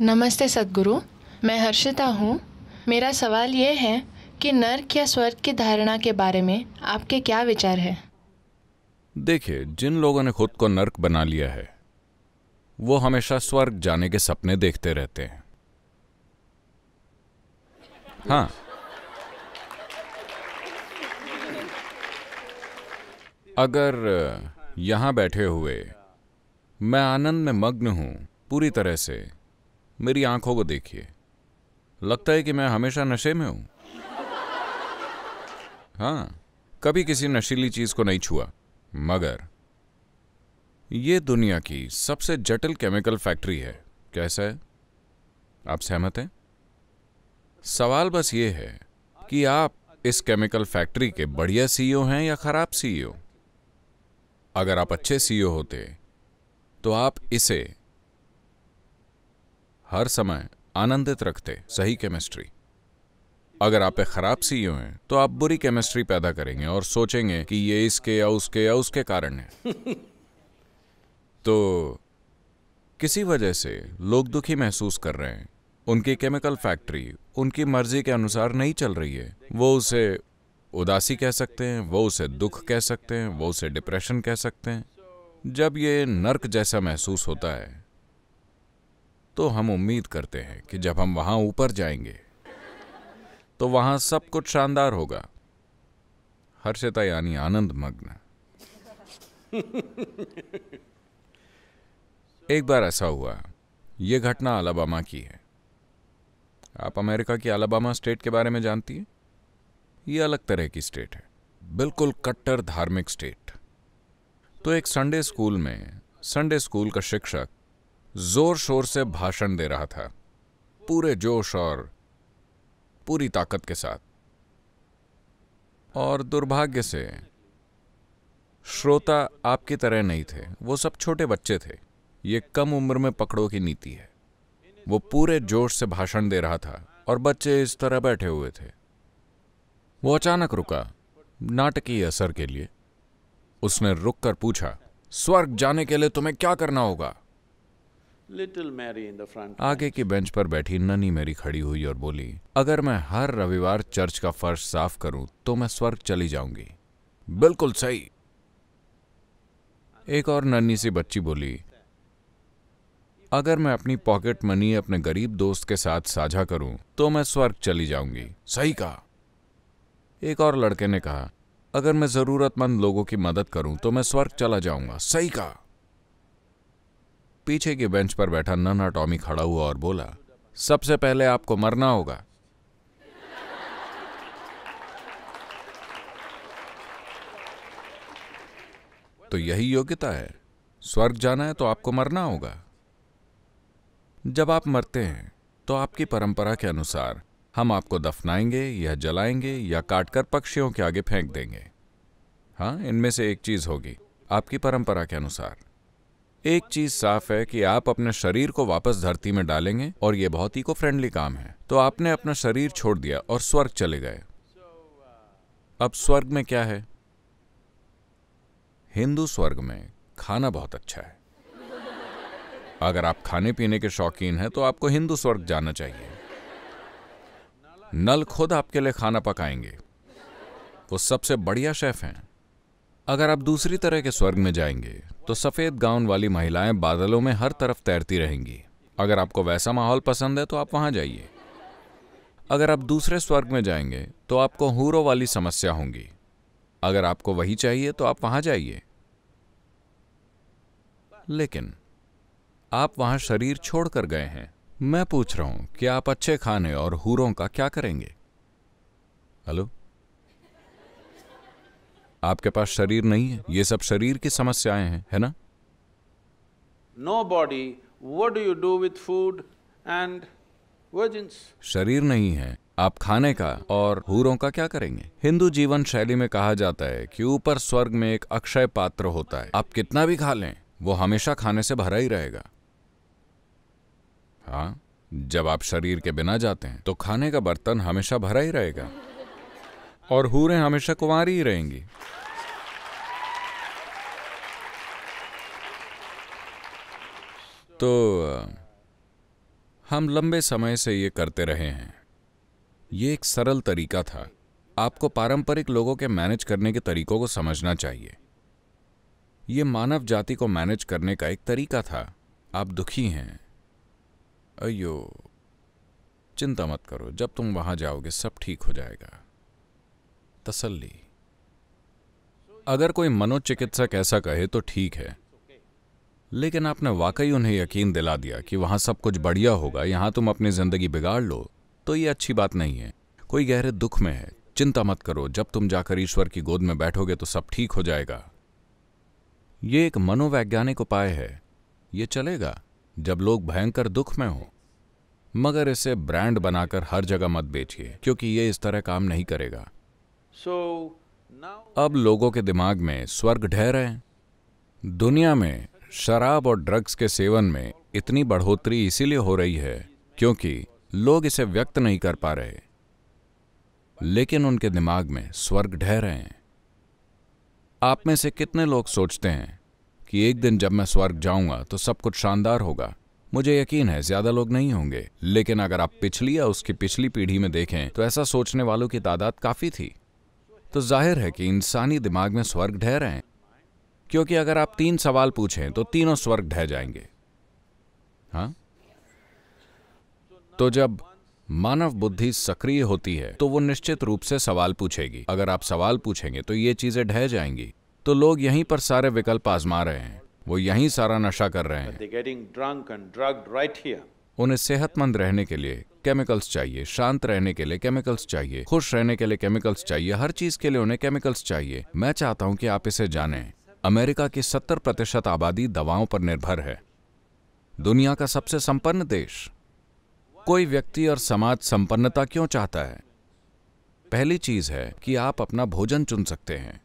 नमस्ते सदगुरु मैं हर्षिता हूँ मेरा सवाल ये है कि नर्क या स्वर्ग की धारणा के बारे में आपके क्या विचार है देखिए जिन लोगों ने खुद को नर्क बना लिया है वो हमेशा स्वर्ग जाने के सपने देखते रहते हैं हाँ अगर यहां बैठे हुए मैं आनंद में मग्न हूं पूरी तरह से मेरी आंखों को देखिए लगता है कि मैं हमेशा नशे में हूं हाँ कभी किसी नशीली चीज़ को नहीं छुआ मगर यह दुनिया की सबसे जटिल केमिकल फैक्ट्री है कैसा है आप सहमत हैं सवाल बस ये है कि आप इस केमिकल फैक्ट्री के बढ़िया सीईओ हैं या खराब सीईओ अगर आप अच्छे सीईओ होते तो आप इसे हर समय आनंदित रखते सही केमिस्ट्री अगर आप एक खराब सी यू हैं तो आप बुरी केमिस्ट्री पैदा करेंगे और सोचेंगे कि ये इसके या उसके या उसके कारण है तो किसी वजह से लोग दुखी महसूस कर रहे हैं उनकी केमिकल फैक्ट्री उनकी मर्जी के अनुसार नहीं चल रही है वो उसे उदासी कह सकते हैं वो उसे दुख कह सकते हैं वो उसे डिप्रेशन कह सकते हैं जब ये नर्क जैसा महसूस होता है तो हम उम्मीद करते हैं कि जब हम वहां ऊपर जाएंगे तो वहां सब कुछ शानदार होगा हर्षिता यानी आनंद मग्न एक बार ऐसा हुआ यह घटना अलाबामा की है आप अमेरिका की अलाबामा स्टेट के बारे में जानती हैं यह अलग तरह की स्टेट है बिल्कुल कट्टर धार्मिक स्टेट तो एक संडे स्कूल में संडे स्कूल का शिक्षक जोर शोर से भाषण दे रहा था पूरे जोश और पूरी ताकत के साथ और दुर्भाग्य से श्रोता आपकी तरह नहीं थे वो सब छोटे बच्चे थे ये कम उम्र में पकड़ो की नीति है वो पूरे जोश से भाषण दे रहा था और बच्चे इस तरह बैठे हुए थे वो अचानक रुका नाटकीय असर के लिए उसने रुककर पूछा स्वर्ग जाने के लिए तुम्हें क्या करना होगा आगे की बेंच पर बैठी ननी मेरी खड़ी हुई और बोली अगर मैं हर रविवार चर्च का फर्श साफ करूं तो मैं स्वर्ग चली जाऊंगी बिल्कुल सही एक और नन्नी सी बच्ची बोली अगर मैं अपनी पॉकेट मनी अपने गरीब दोस्त के साथ साझा करूं तो मैं स्वर्ग चली जाऊंगी सही कहा एक और लड़के ने कहा अगर मैं जरूरतमंद लोगों की मदद करूं तो मैं स्वर्ग चला जाऊंगा सही कहा पीछे की बेंच पर बैठा नन्हा टॉमी खड़ा हुआ और बोला सबसे पहले आपको मरना होगा तो यही योग्यता है स्वर्ग जाना है तो आपको मरना होगा जब आप मरते हैं तो आपकी परंपरा के अनुसार हम आपको दफनाएंगे या जलाएंगे या काटकर पक्षियों के आगे फेंक देंगे हाँ इनमें से एक चीज होगी आपकी परंपरा के अनुसार एक चीज साफ है कि आप अपने शरीर को वापस धरती में डालेंगे और ये बहुत इको फ्रेंडली काम है तो आपने अपना शरीर छोड़ दिया और स्वर्ग चले गए अब स्वर्ग में क्या है हिंदू स्वर्ग में खाना बहुत अच्छा है अगर आप खाने पीने के शौकीन हैं तो आपको हिंदू स्वर्ग जाना चाहिए नल खुद आपके लिए खाना पकाएंगे वो सबसे बढ़िया शेफ हैं अगर आप दूसरी तरह के स्वर्ग में जाएंगे तो सफ़ेद गाउन वाली महिलाएं बादलों में हर तरफ तैरती रहेंगी अगर आपको वैसा माहौल पसंद है तो आप वहां जाइए अगर आप दूसरे स्वर्ग में जाएंगे तो आपको हूरों वाली समस्या होंगी अगर आपको वही चाहिए तो आप वहां जाइए लेकिन आप वहां शरीर छोड़कर गए हैं मैं पूछ रहा हूं कि आप अच्छे खाने और हूरों का क्या करेंगे हेलो आपके पास शरीर नहीं है ये सब शरीर की समस्याएं हैं है ना no body what do you do with food and शरीर नहीं है आप खाने का और हूरों का क्या करेंगे हिंदू जीवन शैली में कहा जाता है कि ऊपर स्वर्ग में एक अक्षय पात्र होता है आप कितना भी खा लें वो हमेशा खाने से भरा ही रहेगा हाँ जब आप शरीर के बिना जाते हैं तो खाने का बर्तन हमेशा भरा ही रहेगा और हूरें हमेशा कुंवारी ही रहेंगी तो हम लंबे समय से ये करते रहे हैं ये एक सरल तरीका था आपको पारंपरिक लोगों के मैनेज करने के तरीकों को समझना चाहिए ये मानव जाति को मैनेज करने का एक तरीका था आप दुखी हैं अयो चिंता मत करो जब तुम वहां जाओगे सब ठीक हो जाएगा तसल्ली अगर कोई मनोचिकित्सक ऐसा कहे तो ठीक है लेकिन आपने वाकई उन्हें यकीन दिला दिया कि वहां सब कुछ बढ़िया होगा यहां तुम अपनी जिंदगी बिगाड़ लो तो ये अच्छी बात नहीं है कोई गहरे दुख में है चिंता मत करो जब तुम जाकर ईश्वर की गोद में बैठोगे तो सब ठीक हो जाएगा ये एक मनोवैज्ञानिक उपाय है ये चलेगा जब लोग भयंकर दुख में हो मगर इसे ब्रांड बनाकर हर जगह मत बेचिए क्योंकि ये इस तरह काम नहीं करेगा अब लोगों के दिमाग में स्वर्ग ढह रहे हैं दुनिया में शराब और ड्रग्स के सेवन में इतनी बढ़ोतरी इसीलिए हो रही है क्योंकि लोग इसे व्यक्त नहीं कर पा रहे लेकिन उनके दिमाग में स्वर्ग ढह रहे हैं आप में से कितने लोग सोचते हैं कि एक दिन जब मैं स्वर्ग जाऊंगा तो सब कुछ शानदार होगा मुझे यकीन है ज्यादा लोग नहीं होंगे लेकिन अगर आप पिछली या उसकी पिछली पीढ़ी में देखें तो ऐसा सोचने वालों की तादाद काफी थी तो जाहिर है कि इंसानी दिमाग में स्वर्ग ढह रहे हैं क्योंकि अगर आप तीन सवाल पूछें तो तीनों स्वर्ग ढह जाएंगे हाँ तो जब मानव बुद्धि सक्रिय होती है तो वो निश्चित रूप से सवाल पूछेगी अगर आप सवाल पूछेंगे तो ये चीजें ढह जाएंगी तो लोग यहीं पर सारे विकल्प आजमा रहे हैं वो यहीं सारा नशा कर रहे हैं right उन्हें सेहतमंद रहने के लिए केमिकल्स चाहिए शांत रहने के लिए केमिकल्स चाहिए खुश रहने के लिए केमिकल्स चाहिए हर चीज के लिए उन्हें केमिकल्स चाहिए मैं चाहता हूं कि आप इसे जानें अमेरिका की 70 प्रतिशत आबादी दवाओं पर निर्भर है दुनिया का सबसे संपन्न देश कोई व्यक्ति और समाज संपन्नता क्यों चाहता है पहली चीज है कि आप अपना भोजन चुन सकते हैं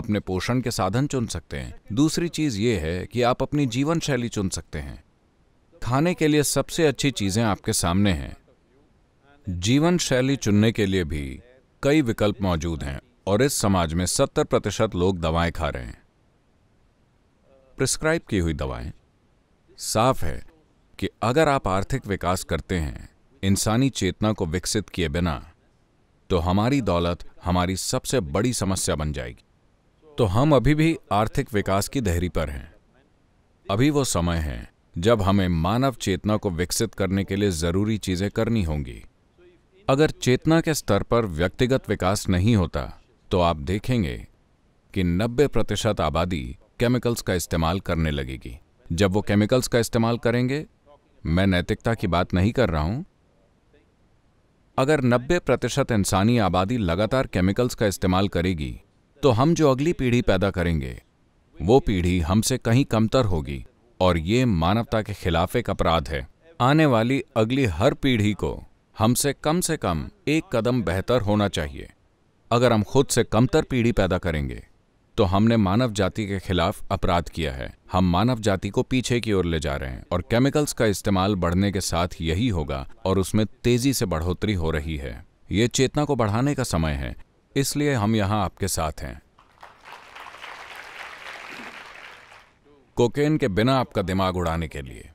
अपने पोषण के साधन चुन सकते हैं दूसरी चीज ये है कि आप अपनी जीवन शैली चुन सकते हैं खाने के लिए सबसे अच्छी चीजें आपके सामने हैं जीवन शैली चुनने के लिए भी कई विकल्प मौजूद हैं और इस समाज में 70 प्रतिशत लोग दवाएं खा रहे हैं प्रिस्क्राइब की हुई दवाएं साफ है कि अगर आप आर्थिक विकास करते हैं इंसानी चेतना को विकसित किए बिना तो हमारी दौलत हमारी सबसे बड़ी समस्या बन जाएगी तो हम अभी भी आर्थिक विकास की दहरी पर हैं अभी वो समय है जब हमें मानव चेतना को विकसित करने के लिए जरूरी चीजें करनी होंगी अगर चेतना के स्तर पर व्यक्तिगत विकास नहीं होता तो आप देखेंगे कि 90 प्रतिशत आबादी केमिकल्स का इस्तेमाल करने लगेगी जब वो केमिकल्स का इस्तेमाल करेंगे मैं नैतिकता की बात नहीं कर रहा हूं अगर 90 प्रतिशत इंसानी आबादी लगातार केमिकल्स का इस्तेमाल करेगी तो हम जो अगली पीढ़ी पैदा करेंगे वो पीढ़ी हमसे कहीं कमतर होगी और ये मानवता के खिलाफ एक अपराध है आने वाली अगली हर पीढ़ी को हमसे कम से कम एक कदम बेहतर होना चाहिए अगर हम खुद से कमतर पीढ़ी पैदा करेंगे तो हमने मानव जाति के खिलाफ अपराध किया है हम मानव जाति को पीछे की ओर ले जा रहे हैं और केमिकल्स का इस्तेमाल बढ़ने के साथ यही होगा और उसमें तेजी से बढ़ोतरी हो रही है ये चेतना को बढ़ाने का समय है इसलिए हम यहाँ आपके साथ हैं कोकेन के बिना आपका दिमाग उड़ाने के लिए